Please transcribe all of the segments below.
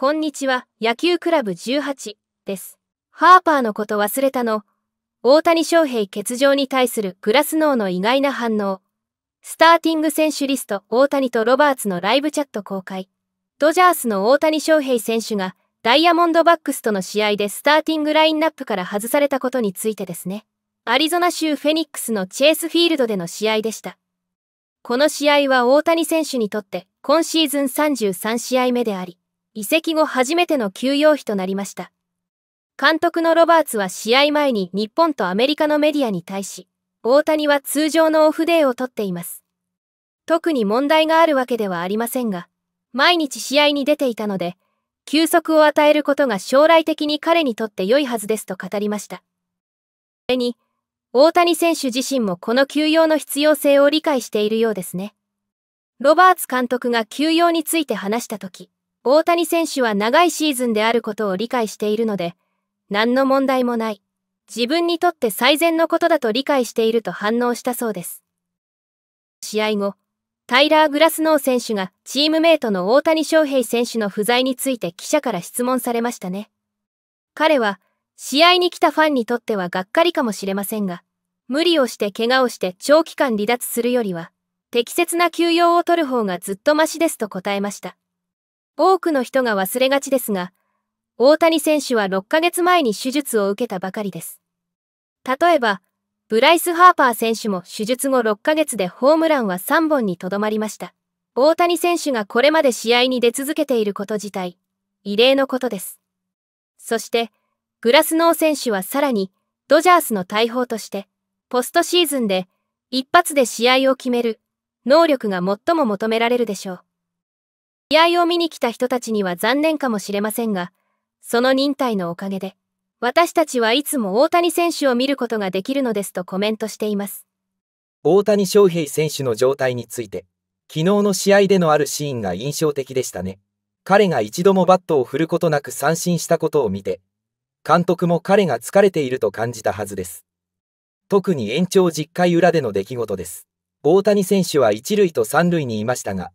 こんにちは、野球クラブ18です。ハーパーのこと忘れたの。大谷翔平欠場に対するグラスノーの意外な反応。スターティング選手リスト大谷とロバーツのライブチャット公開。ドジャースの大谷翔平選手がダイヤモンドバックスとの試合でスターティングラインナップから外されたことについてですね。アリゾナ州フェニックスのチェイスフィールドでの試合でした。この試合は大谷選手にとって今シーズン33試合目であり、移籍後初めての休養費となりました。監督のロバーツは試合前に日本とアメリカのメディアに対し、大谷は通常のオフデーを取っています。特に問題があるわけではありませんが、毎日試合に出ていたので、休息を与えることが将来的に彼にとって良いはずですと語りました。それに、大谷選手自身もこの休養の必要性を理解しているようですね。ロバーツ監督が休養について話したとき、大谷選手は長いシーズンであることを理解しているので、何の問題もない。自分にとって最善のことだと理解していると反応したそうです。試合後、タイラー・グラスノー選手がチームメイトの大谷翔平選手の不在について記者から質問されましたね。彼は、試合に来たファンにとってはがっかりかもしれませんが、無理をして怪我をして長期間離脱するよりは、適切な休養を取る方がずっとマシですと答えました。多くの人が忘れがちですが、大谷選手は6ヶ月前に手術を受けたばかりです。例えば、ブライス・ハーパー選手も手術後6ヶ月でホームランは3本にとどまりました。大谷選手がこれまで試合に出続けていること自体、異例のことです。そして、グラスノー選手はさらに、ドジャースの大砲として、ポストシーズンで、一発で試合を決める、能力が最も求められるでしょう。試合を見に来た人たちには残念かもしれませんが、その忍耐のおかげで、私たちはいつも大谷選手を見ることができるのですとコメントしています。大谷翔平選手の状態について、昨日の試合でのあるシーンが印象的でしたね。彼が一度もバットを振ることなく三振したことを見て、監督も彼が疲れていると感じたはずです。特に延長10回裏での出来事です。大谷選手は一塁と三塁にいましたが、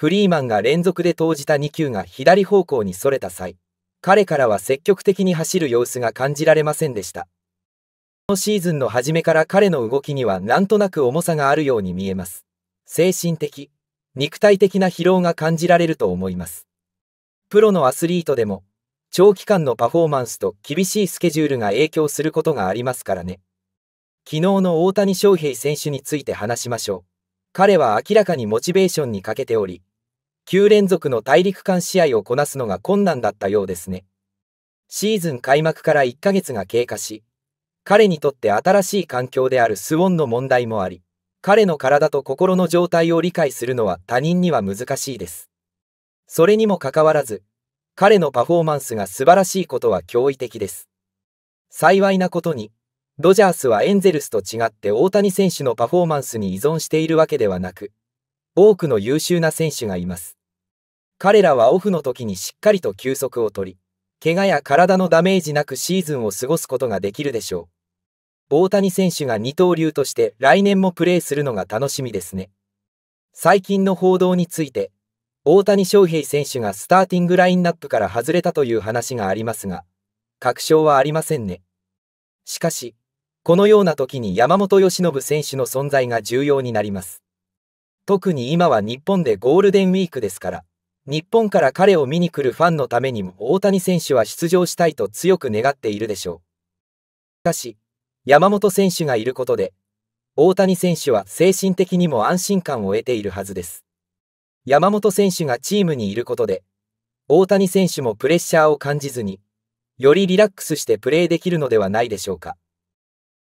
フリーマンが連続で投じた2球が左方向にそれた際、彼からは積極的に走る様子が感じられませんでした。このシーズンの初めから彼の動きにはなんとなく重さがあるように見えます。精神的、肉体的な疲労が感じられると思います。プロのアスリートでも、長期間のパフォーマンスと厳しいスケジュールが影響することがありますからね。昨日の大谷翔平選手について話しましょう。彼は明らかにモチベーションに欠けており、9連続の大陸間試合をこなすのが困難だったようですね。シーズン開幕から1ヶ月が経過し、彼にとって新しい環境であるスウォンの問題もあり、彼の体と心の状態を理解するのは他人には難しいです。それにもかかわらず、彼のパフォーマンスが素晴らしいことは驚異的です。幸いなことに、ドジャースはエンゼルスと違って大谷選手のパフォーマンスに依存しているわけではなく、多くの優秀な選手がいます。彼らはオフの時にしっかりと休息を取り、怪我や体のダメージなくシーズンを過ごすことができるでしょう。大谷選手が二刀流として来年もプレーするのが楽しみですね。最近の報道について、大谷翔平選手がスターティングラインナップから外れたという話がありますが、確証はありませんね。しかし、このような時に山本由伸選手の存在が重要になります。特に今は日本でゴールデンウィークですから、日本から彼を見に来るファンのためにも大谷選手は出場したいと強く願っているでしょう。しかし、山本選手がいることで、大谷選手は精神的にも安心感を得ているはずです。山本選手がチームにいることで、大谷選手もプレッシャーを感じずに、よりリラックスしてプレーできるのではないでしょうか。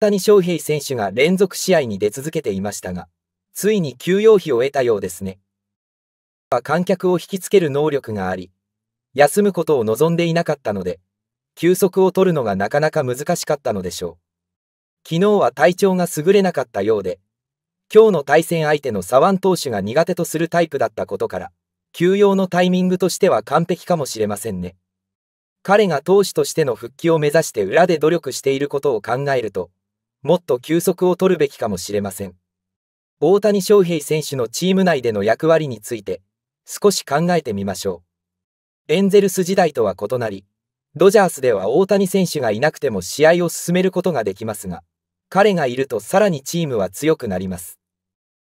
大谷翔平選手が連続試合に出続けていましたが、ついに休養費を得たようですね。は観客を引きつける能力があり、休むことを望んでいなかったので、休息を取るのがなかなか難しかったのでしょう。昨日は体調が優れなかったようで、今日の対戦相手の左腕投手が苦手とするタイプだったことから、休養のタイミングとしては完璧かもしれませんね。彼が投手としての復帰を目指して裏で努力していることを考えると、もっと休息を取るべきかもしれません。大谷翔平選手のチーム内での役割について、少し考えてみましょう。エンゼルス時代とは異なり、ドジャースでは大谷選手がいなくても試合を進めることができますが、彼がいるとさらにチームは強くなります。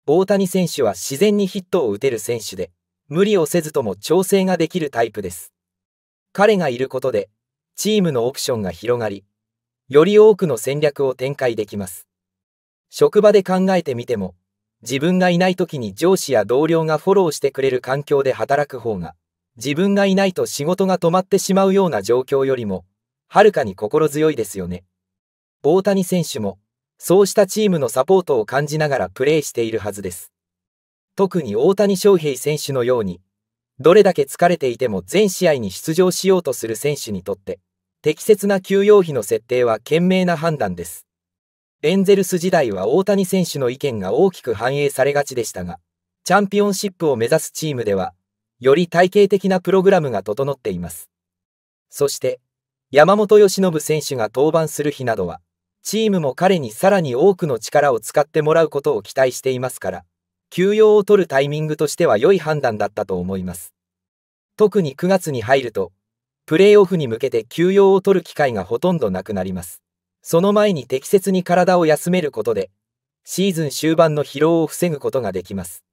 大谷選手は自然にヒットを打てる選手で、無理をせずとも調整ができるタイプです。彼がいることで、チームのオプションが広がり、より多くの戦略を展開できます。職場で考えてみても、自分がいない時に上司や同僚がフォローしてくれる環境で働く方が、自分がいないと仕事が止まってしまうような状況よりも、はるかに心強いですよね。大谷選手も、そうしたチームのサポートを感じながらプレーしているはずです。特に大谷翔平選手のように、どれだけ疲れていても全試合に出場しようとする選手にとって、適切な休養費の設定は賢明な判断です。エンゼルス時代は大谷選手の意見が大きく反映されがちでしたが、チャンピオンシップを目指すチームでは、より体系的なプログラムが整っています。そして、山本由伸選手が登板する日などは、チームも彼にさらに多くの力を使ってもらうことを期待していますから、休養を取るタイミングとしては良い判断だったと思います。特に9月に入ると、プレーオフに向けて休養を取る機会がほとんどなくなります。その前に適切に体を休めることで、シーズン終盤の疲労を防ぐことができます。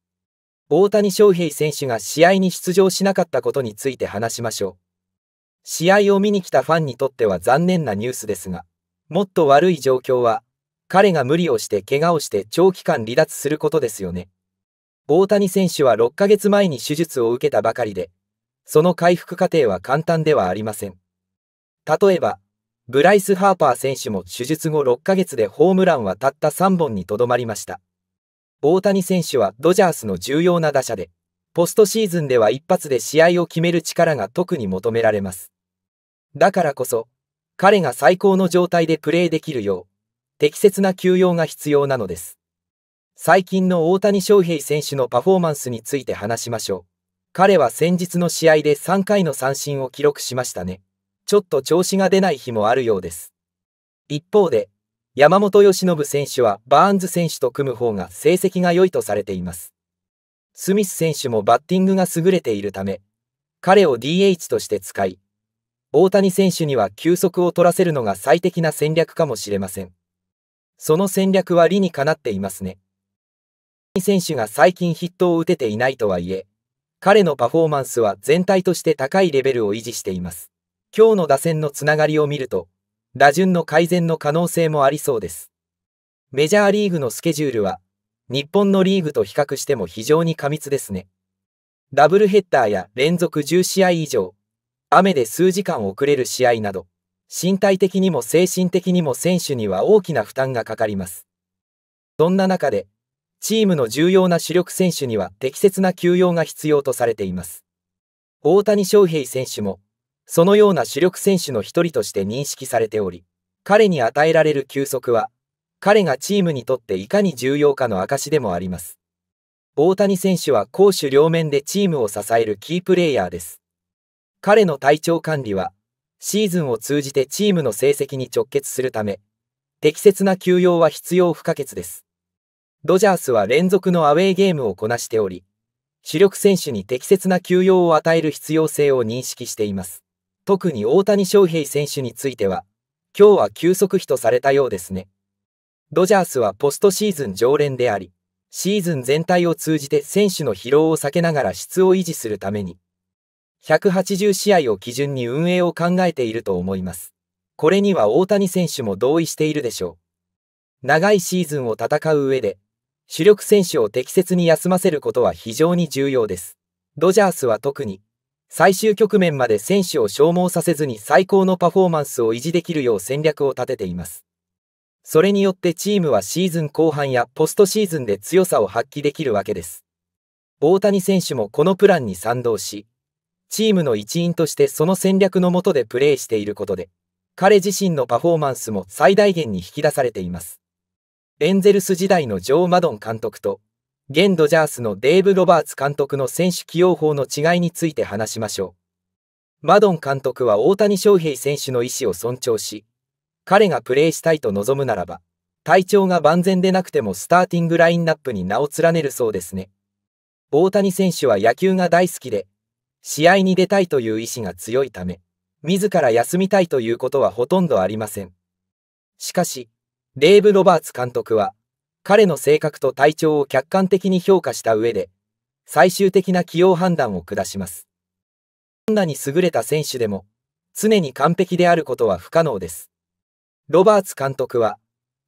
大谷翔平選手が試合に出場しなかったことについて話しましょう。試合を見に来たファンにとっては残念なニュースですが、もっと悪い状況は、彼が無理をして怪我をして長期間離脱することですよね。大谷選手は6ヶ月前に手術を受けたばかりで、その回復過程は簡単ではありません。例えば、ブライス・ハーパー選手も手術後6ヶ月でホームランはたった3本にとどまりました。大谷選手はドジャースの重要な打者で、ポストシーズンでは一発で試合を決める力が特に求められます。だからこそ、彼が最高の状態でプレーできるよう、適切な休養が必要なのです。最近の大谷翔平選手のパフォーマンスについて話しましょう。彼は先日の試合で3回の三振を記録しましたね。ちょっと調子が出ない日もあるようです。一方で、山本由伸選手はバーンズ選手と組む方が成績が良いとされています。スミス選手もバッティングが優れているため、彼を DH として使い、大谷選手には休息を取らせるのが最適な戦略かもしれません。その戦略は理にかなっていますね。選手が最近ヒットを打てていないとはいえ、彼のパフォーマンスは全体として高いレベルを維持しています。今日の打線のつながりを見ると、打順の改善の可能性もありそうです。メジャーリーグのスケジュールは、日本のリーグと比較しても非常に過密ですね。ダブルヘッダーや連続10試合以上、雨で数時間遅れる試合など、身体的にも精神的にも選手には大きな負担がかかります。そんな中で、チームの重要な主力選手には適切な休養が必要とされています。大谷翔平選手も、そのような主力選手の一人として認識されており、彼に与えられる休息は、彼がチームにとっていかに重要かの証でもあります。大谷選手は攻守両面でチームを支えるキープレイヤーです。彼の体調管理は、シーズンを通じてチームの成績に直結するため、適切な休養は必要不可欠です。ドジャースは連続のアウェーゲームをこなしており、主力選手に適切な休養を与える必要性を認識しています。特に大谷翔平選手については、今日は休息日とされたようですね。ドジャースはポストシーズン常連であり、シーズン全体を通じて選手の疲労を避けながら質を維持するために、180試合を基準に運営を考えていると思います。これには大谷選手も同意しているでしょう。長いシーズンを戦う上で、主力選手を適切に休ませることは非常に重要です。ドジャースは特に、最終局面まで選手を消耗させずに最高のパフォーマンスを維持できるよう戦略を立てています。それによってチームはシーズン後半やポストシーズンで強さを発揮できるわけです。大谷選手もこのプランに賛同し、チームの一員としてその戦略のもとでプレーしていることで、彼自身のパフォーマンスも最大限に引き出されています。エンゼルス時代のジョー・マドン監督と、現ドジャースのデーブ・ロバーツ監督の選手起用法の違いについて話しましょう。マドン監督は大谷翔平選手の意思を尊重し、彼がプレーしたいと望むならば、体調が万全でなくてもスターティングラインナップに名を連ねるそうですね。大谷選手は野球が大好きで、試合に出たいという意志が強いため、自ら休みたいということはほとんどありません。しかし、デーブ・ロバーツ監督は、彼の性格と体調を客観的に評価した上で、最終的な起用判断を下します。どんなに優れた選手でも、常に完璧であることは不可能です。ロバーツ監督は、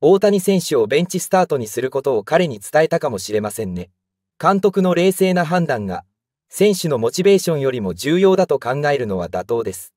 大谷選手をベンチスタートにすることを彼に伝えたかもしれませんね。監督の冷静な判断が、選手のモチベーションよりも重要だと考えるのは妥当です。